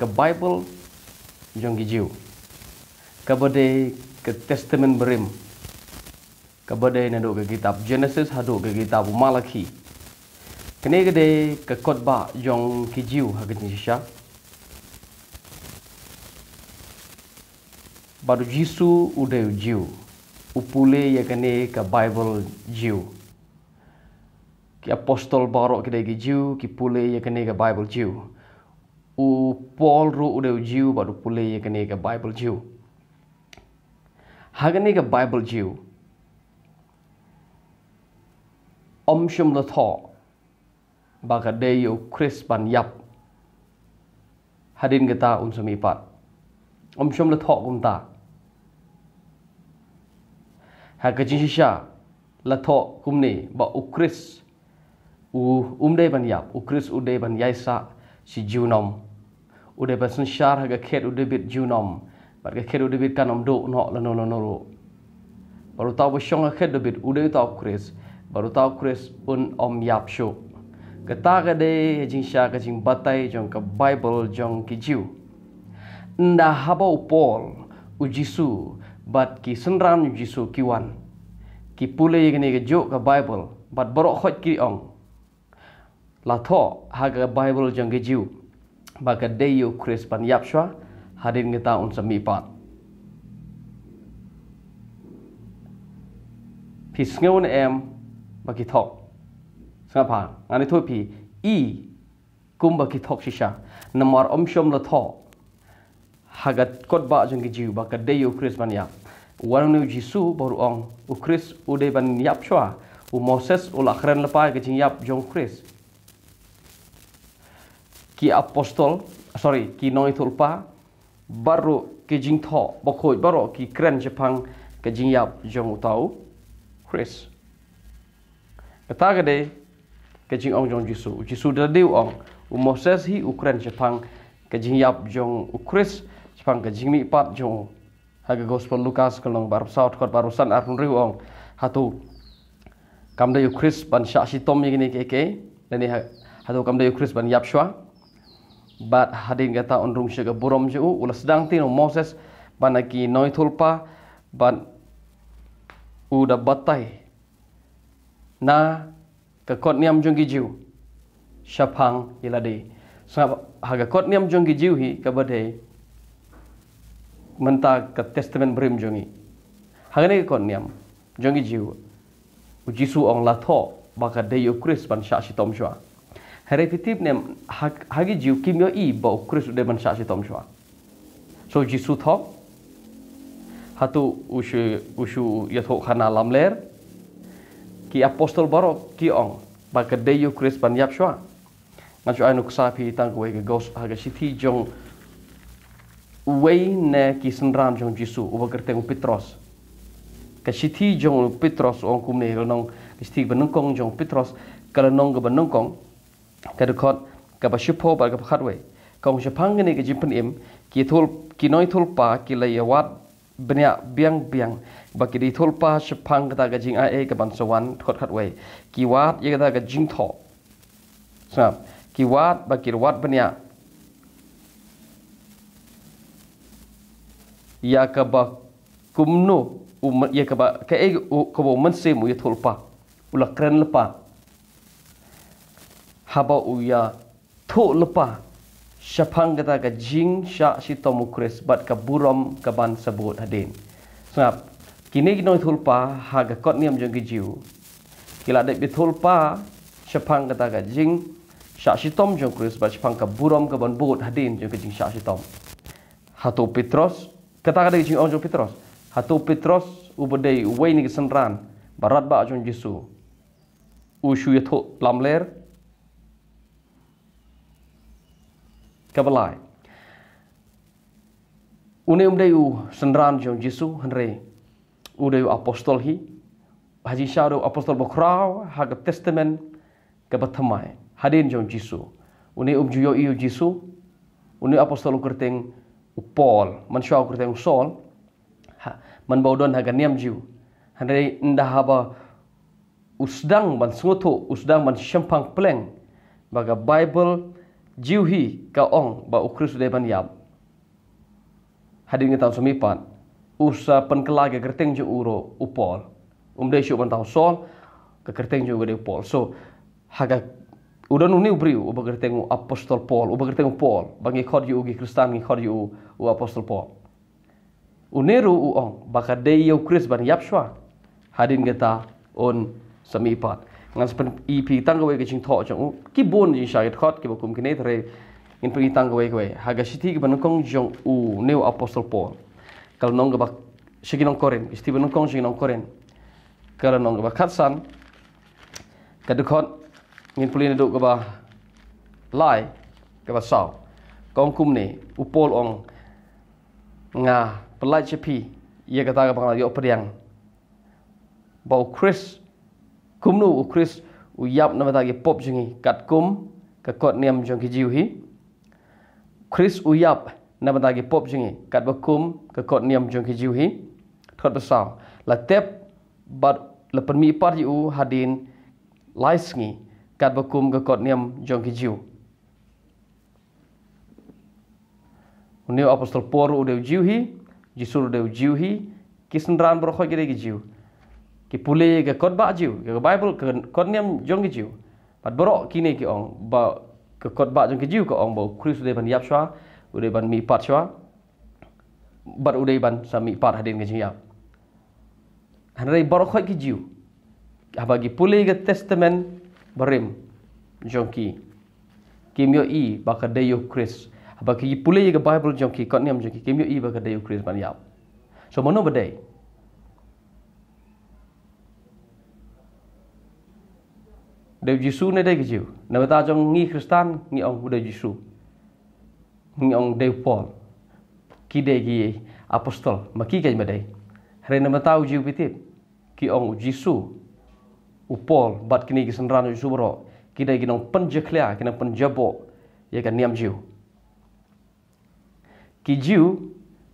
ke Bible jong gi jiu ke testament berim kabade na ke kitab genesis hadu ke kitab malachi kene gede ke kotba jong gi jiu hak ni baru Yesus udai jiu upule ya kene ke bible jiu ki apostol baro kede gi jiu ki pule ya kene ke bible jiu u Paul ru u deu jiu ba du pule ye kene ke Bible jiu. Ha kene ke Bible jiu. Om shum la tho ba ka de yo Chris ban yap. Hadin ge ta un sumi pat. Om shum la tho kum ta. Ha ka jin sha la tho kum ni ba u Chris u um de ban yap u Chris u de ban yai sa si junom ude pasun syar ga ket ude bit junom bar ga ket ude bit kanom do lah no la no no ro baru tau bosong ga ket bit ude tau kris baru tau kris pun om yap sho kata ga de jing sha ga jing batai jong ka bible jong ki ju nda haba upol u jisu bat ki senran u jisu ki wan ki pule ga ne ga jo ka bible bat borok hot ki ong la tho haga bible jang kejiu, baga dayu de yo chris pan yap shwa hadin ge ta un sami pat pi sngeu ne em ba ki tho pa ani tho pi e kum ba ki tho namar om shom la tho haga kot ba jang kejiu baga dayu de yo chris pan yap warung ne jisu baru ong u chris u de ban u moses u la khren la pa ge jing yap jong chris ki apostol sorry ki noi tulpa baru ki jing tho bokhoi baro ki kren jepang ke jing yap jong utau chris eta gede ke jing ong jong jisu jisu de de ong u moses hi u kren jepang ke jing yap jong u chris jepang ke jing mi pat jong haga gospel lukas kelong bar saut kor barusan arun ri ong hatu kamda yu chris ban sha si tom ni ke ke ni ha hatu kamda yu chris ban yap bat hadin gata onrung shiga buram shiga ula sedang tino Moses banaki noi tulpa ban uda batai na kekot niam jungi jiu syapang iladi sanga haga kot niam jungi jiu hi kabade menta ke testament brim jungi haga ne kot niam jungi jiu u jisu ong la tho baka deyo kris ban syashitom shua. Harry Fitip nem hagi jiu kim yo i ba ukris de man sha si shwa. So ji su tho hatu ushu ushu yatho khana lamler ki apostol baro ki ong ba ka de yo kris ban yap shwa. Na shwa anu ksa pi tang we ge gos haga si thi jong wei ne ki san jong ji su u ba ker teng petros. Ka si thi jong petros ong kum ne ro nong ki thi ban nong kong jong petros kala nong ga ban nong kong กระคดกับชุพบกับขัดไว้กองชพังกันในกจิปนิมกีทูลกีน้อยทูลปากีเลยวัดเบียงเบียงเบียงบักดีทูลปาชพังกตากจิงไอเอกับบันสวรรค์ทดขัดไว้กีวัดยกตากจิงทอใช่ไหมกีวัดบักดีวัดเบียยากับคุมโนอุมยากับแค่เอกขบวนมันเสียมุยทูลปาอุลักเรนลปา haba uya tho lepa syapang kata ka jing sya si tomu kris bat ka buram ka ban sebut hadin sebab kini kino lepa ha ga kot niam jong ki jiu kila de bi thulpa syapang kata ka jing sya si tom jong kris bat syapang ka buram ka ban bot hadin jong ka jing sya si tom hatu petros kata ka de jing ong jong petros hatu petros ubedei wei ni ke senran barat ba jong jisu ushu yatho lamler ကပလိုက်ဦးနေမဒေယုစန္ဒရန်ဂျုံဂျီဆုဟန်ရေဦးဒေယုအပိုစတောလ်ဟီဟာဂျီရှာရောအပိုစတောလ်ဘခရာဟာဂတက်စတမန်ကပထမိုင်ဟာဒင်ဂျုံဂျီဆုဦးနေအုပ်ဂျူယောအီယုဂျီဆုဦးနေအပိုစတောလ်ကရတင်းဥပေါလ်မန်ရှောက်ကရတင်းဆောလ်ဟာမန်ဘောဒွန်ဟာဂနီယမ်ဂျူဟန်ရေန်ဒါဟာဘဥစဒန်းမန်ဆုငုထုဥစဒန်းမန်ရှမ်ဖန်ပလန်ဘာဂဘိုင်ဘယ် jiwhi ka ong ba ukris de ban yap hadin ngi tau sumipan usa pen kelage kerteng ju uro upol umde syu ban tau sol ke kerteng ju gede upol so haga udan uni ubri u ba kerteng u apostol paul u ba kerteng u paul bang i khod ju ugi kristan ngi khod ju u apostol paul uneru u ong ba ka de yo kris ban yap shwa hadin ngi on semipan ngan sapan EP tang gawe ke ching thaw chang ki bon ji shaget khat ke bakum ke netre in pri tang gawe gawe ha ga shithi ki banukong jong u new apostle paul kal nong ba shigi nong koren isti banukong shigi nong koren kal nong ba khat san ka du khat ngin pulin du ba lai ke ba sao kong kum ne u paul ong nga pelai chipi ye ga ta ga ba ga yo priang bau chris គុំនោះអូគ្រីស្ទអ៊ុយ៉ាប់នៅតែគេពប់ជាងគេកាត់គុំក៏គាត់នាមជាងគេជីវហីគ្រីស្ទអ៊ុយ៉ាប់នៅតែគេពប់ជាងគេកាត់បគុំក៏គាត់នាមជាងគេជីវហីថតបសោលតេបបាត់លពមីប៉ារីអ៊ូហាឌីនឡៃស្ងីកាត់បគុំក៏គាត់នាមជាងគេជីវនៅអពស្តលពរឧដេវជីវហីយេស៊ូរឧដេវជីវហីគិសនរានប្រខោគេរេគេជីវ ki pule ke kod ba jiu ke bible ke kod nem jong jiu pat bro kini ke ong ba ke kod ba jong jiu ke ong bo christ de ban yap shwa u de ban mi pat shwa bar u de ban sa pat hadin ke jiu han rei bro khoi ki jiu aba gi pule ke testament barim jong ki ki myo i ba ka de yo christ aba ki pule ke bible jong ki kod nem jong ki ki myo i ba ka de yo christ ban yap so mono ba đều giê xu nơi đây cái chiều nếu ta trong nghi christian nghi ông đều giê xu nghi ông đều paul ki đề ghi apostol mà ki cái mà đây hay nếu ta u giê tiếp ki ông giê xu u paul bắt kinh nghi sân ran giê xu bro ki đề ghi ông panjaklia ki nó panjabo ye cái niệm giê ki giê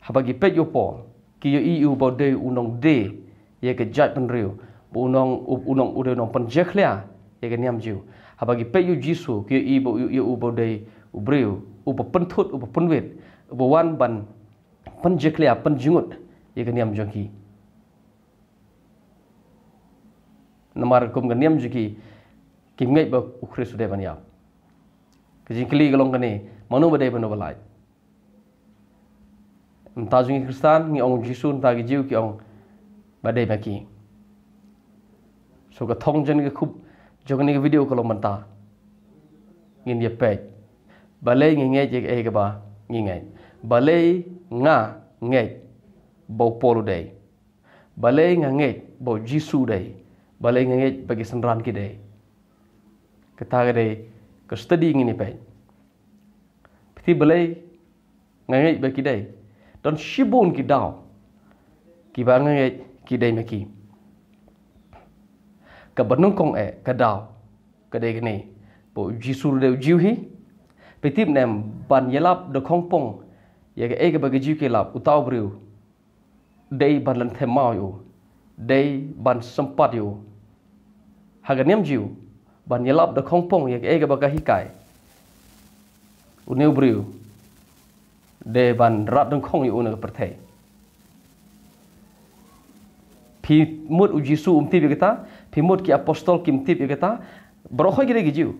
haba ki pet yo paul ki yo i u bo de u nong de ye cái judgment rio bu nong u nong u de nong panjaklia ya ke niam jiu habagi pe yu jisu ki i bo yu yu bo dei ubriu u bo pen thut u bo pen wet u bo wan ban pen je klia ah, pen jingut ya ke niam jong ki namar kum ke niam jiki ki ngai ba u khristu de ban ya ke jing kli galong kane manu ba dei ban ba lai Minta jungi Kristen, ni orang Yesus, minta jiu ki orang badai maki. So ke tong jen ke kub, jogan ni video kalau mentah ngin ye pek balai ngin ngai jek ai eh, ke ngin ngai balai nga ngai bo polo day. balai nga ngai bo jisu dei balai nga ngai bagi senran ki dei kata ke dei ke study ngin ye pek pti balai nga ngai bagi day. Dan shibun ki dau ki ba nga ngai ki day. ki ka banung kong e eh, ka dao ka de ni po jisu de jiu hi pe tip nem ban yelap de kong pong ye ga e ga ba ga jiu ke lap u tao briu de ban lan the mao yu de ban sampat yu ha ga nem jiu ban yelap de kong pong ye ga e ga ba ga hi kai u neu briu de ban rat dong kong yu na ka per thai phi mut Ujisu jisu um tip yekata phi mut ki apostol kim tip yekata brokhoi gire gi jiu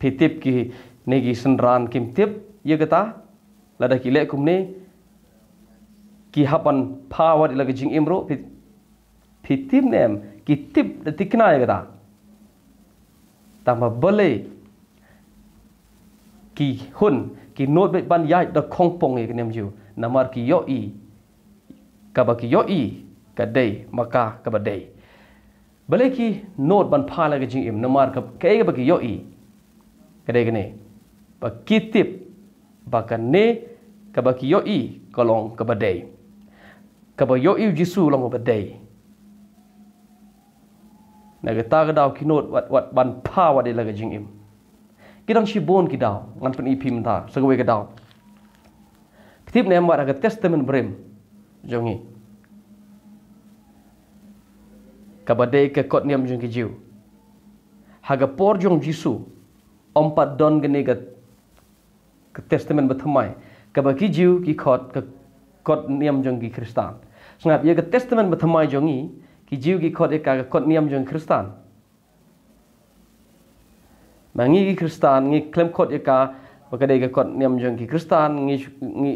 phi tip ki negi sun ran kim tip yekata lada ki le kum ki hapan phawat lagi jing imro phi phi tip nem ki tip de tikna yekata Tambah beli, ki hun ki not ban yai da kongpong ek nem jiu nama ki yoi, kaba ki yoi ka dei ma ka ka ba dei bale ki not ban pha la ga jing im na mar ka ka ba ki yo i ka dei ga ne ba ki kan tip ba ka ne ka ba ki yo i ka long ka ba dei ka ba yo i jisu long ka ba dei na ga ta ga dau ki not wat wat ban pha wa de la ga jing im ki dang shi bon ki dau ngan pan i phim da sa ga we ga dau ktip ne ma ra ga testament brem jongi kabadei ke kot niam jung ki jiu. Haga por jung jisu, ompat don gane ga ke testamen batamai, kaba ki jiu ki kot ke kot niam jung ki kristan. Sengap, ya ke testamen batamai jungi, ki jiu ki kot eka ke kot niam jung kristan. Mengi ki kristan, ngi klaim kot eka, maka dei ke kot niam jung ki kristan, ngi ngi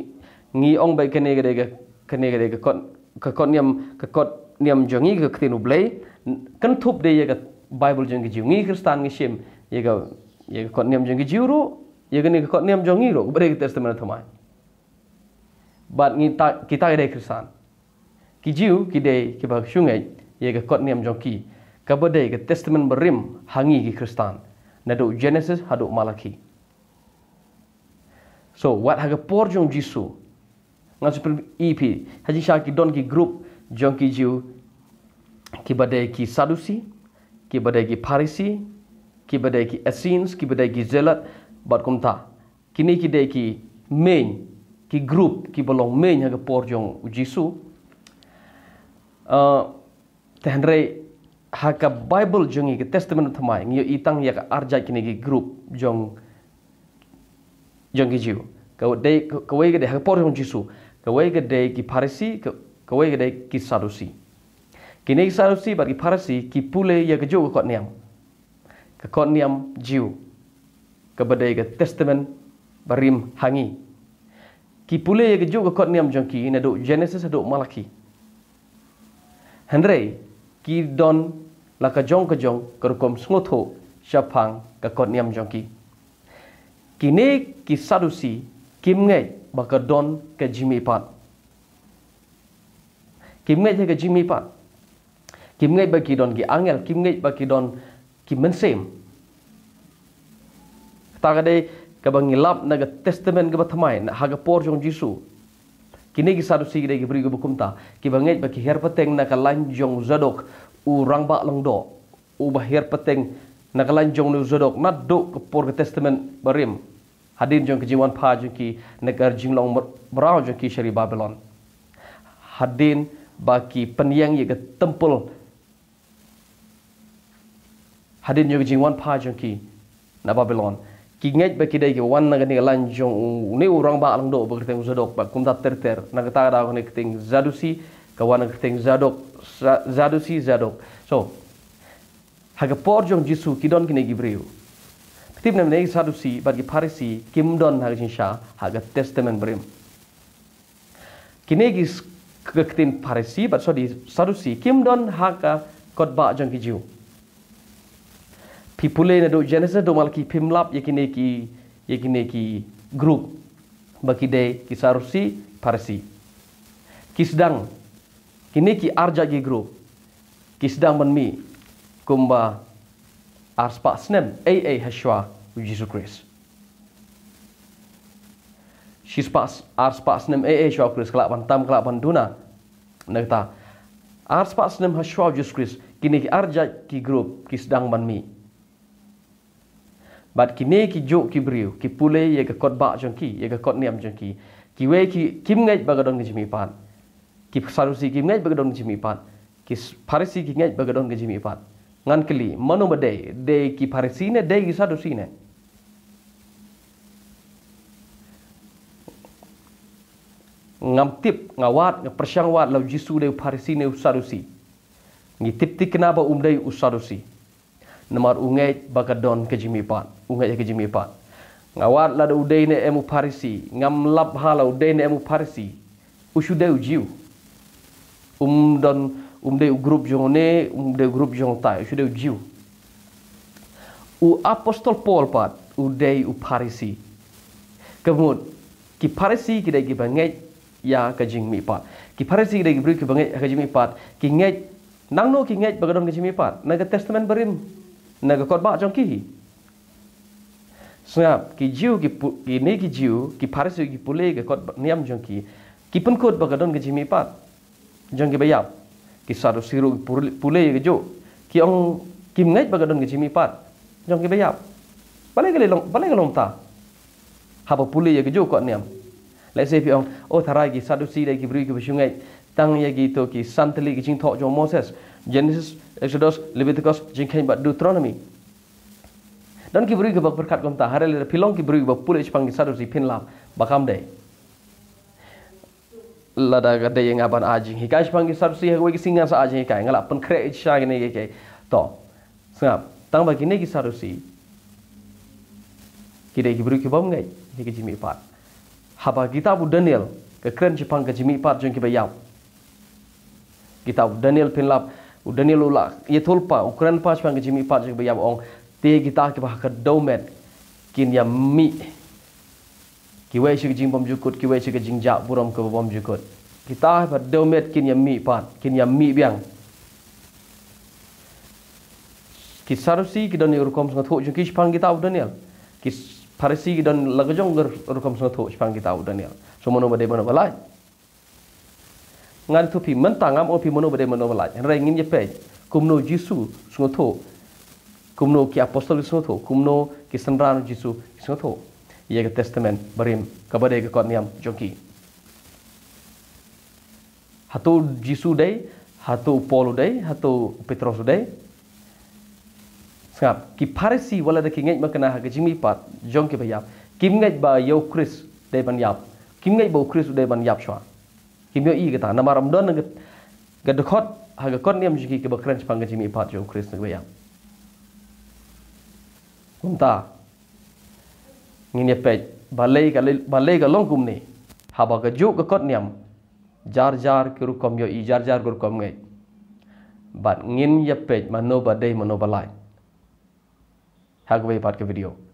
ngi ong bai kene ke dei ke kene ke dei ke kot ke kot niam ke kot niam jungi ke ketinu play kan thup deh ya ke Bible jungi jungi kristan ni sim ya ke ya ke niam jungi jiru ya ke ni ke niam jungi ro beri kita istimewa tu mai but ni tak kita ada kristan ki jiu ki deh ki bahag sungai ya ke kot niam jungi kabar deh ke testament berim hangi ki Kristen nado Genesis hadu Malaki so what haga por jung Jisu ngasupin EP haji shaki don ki group jungi jiu kepada ki Sadusi, kepada ki Parisi, kepada ki Essenes, kepada ki Zelat, bat kumta. Kini kita ki main, ki group, ki belong main yang porjong Ujisu. Uh, Tehendre haka Bible jengi ke Testament thamai, ngio ya yang arja kini ki group jong jong kijiu. Kau day kau ke day haka porjong Ujisu, kau day ki Farisi, kau day ki Sadusi. Kini salusi bagi parasi ki pule ya keju ke kot niam. Ke kot niam jiu. Kebedai ke testamen barim hangi. Ki pule ya keju ke kot niam jangki ini aduk Genesis aduk Malaki. Hendrei ki don la kejong kejong kerukum sungutho syapang ke kot niam jangki. Kini ki salusi kim ngai bakar don ke jimipat. Kim ngai ke jimipat. Kim kim ngay bagi don Ki angel kim ngay bagi don kim men sem ta ga de ka bang lap na ga testament ga thamai na ha ga por jong jisu kini gi sadu sigi de gi brigo bukum ta ki bang ngay bagi her pateng na ka lan jong zadok u rang ba lang do u ba her pateng na ka lan jong nu zadok na do ka por ga testament barim hadin jong ki jiwan pa jong ki na ga jing long brao jong ki shari babylon hadin baki penyang ye ga temple hadin nyo gi wan pa ki na babylon ki ngej ba ki dai gi wan naga ni lan jong ne urang ba lang do ba kiteng zadok ba kum ter ter na ga ta ga ko ne kiteng zadusi ka wan ga kiteng zadok zadusi zadok so ha ga por jong jisu ki don ki ne gi breu tip nam ne gi sadusi ba gi parisi kim don ha ga jin sha ha ga testament brem ki ne gi ke kiteng parisi ba so di sadusi kim don ha ka kot ba jong ki jiu phi phu lê nadu genesis do mal ki phim lap yekine ki yekine ki group baki de ki sarusi parsi ki sedang kine ki arja ki group ki sedang men mi kumba arspa snem ai ai hashwa jesus christ Shispas arspas nem ee shwa kris kala pantam kala panduna nekta arspas nem hashwa jesus christ kini ki arja ki group ki sedang banmi but ki ne ki jo ki briu ki pule ye ka kot ba jong ki ye ka kot niam jong ki ki we ki kim ngai ba ga gadon jimi pan ki sarusi ki ngai ba ga gadon jimi pan ki farisi ki ngai ba ga gadon jimi pan ngan kli mano ba de de ki farisi ne de ki sarusi ne ngam tip ngawat persyang wat lau jisu de farisi ne sarusi tik na ba um umdai usarusi nemar ungej baka don ke jimi pat ungej ke jimi pat ngawat la de ne emu parisi ngam lap hala ude ne emu parisi usu de ujiu um don um de grup jong ne um de grup jong tai usu de ujiu u apostol paul pat u de u parisi kemud ki parisi ki de ki ya ka jimi pat ki parisi ki de ki bru ki banget ya ka jimi pat ki ngej nang no ki ngej baka don ka jimi pat na ka testament berim na ga kotba jong ki kijiu, ki jiu ki pu ki ne ki kot niam jong ki ki pun kot ba ga don bayap ki saru siru pule ga jo ki ong kim ngai ba ga don ga ji bayap pale ga le long pale ga long ta ha ba pule ga jo ko niam lai se pi ong o oh, tharai ki sadu si dai tang ya ki to ki santali ki ching moses Genesis, Exodus, Leviticus, Jinkhen, but Deuteronomy. Dan ki beri gebak berkat gom tahare le pilong ki beri gebak pule ispang di sadu zipin lap bakam day. Lada gade yang aban ajing hika ispang di sadu sih gue kisingan sa ajing hika ngalap pen kre isha gini gike to. Sengap tang bagi ne ki sadu sih. Kide ki beri gebak ngai hika jimi pat. Haba kita bu Daniel ke kren ispang ke jimi pat jeng ki bayau. Kita bu Daniel pin lap. Daniel ulah ye tholpa Ukraine pas pang jimi pas ke bayam ong te gita ke bah ka kin ya mi ki wai shi jing bom jukut ki wai shi jing ja buram ke bom jukut kita ba domet kin ya mi pat kin ya mi biang ki sarusi ki don ye rukom sanga tho jing ki pang kita Daniel ki parisi ki don lagajong ger rukom sanga tho pang kita Daniel so mono bade mono balai งานทุพีมันต่างงามอพีมโนบดมโนบลายแรงงินยเปยคุมโนจิสุสุโทคุมโนกีอพอสตอลิสุโทคุมโนกิสันรานจิสุสุโทยกเทสเตเมนบริมกบเดกกอนยมจงกีฮัตโตจิสุได้ฮัตโตพอลุได้ฮัตโตเปโตรสได้ครับกิพาริซีวลาดกิเงยมากนะฮะกิจมีปัดจงกิบยาบกิมเงยบายโยคริสได้บรรยับกิมเงยบาคริสได้บรรยับชัว kimyo i kita nama ramdan nang gadukot haga kon niam jiki ke bakran chpanga jimi pat jo krishna ke bayam kumta nginya pe balai ka balai ka long kumni haba ka ju ka kot niam jar jar ke rukom yo i jar jar gur kom ngai bat ngin ya pe mano badai mano balai hagway pat ke video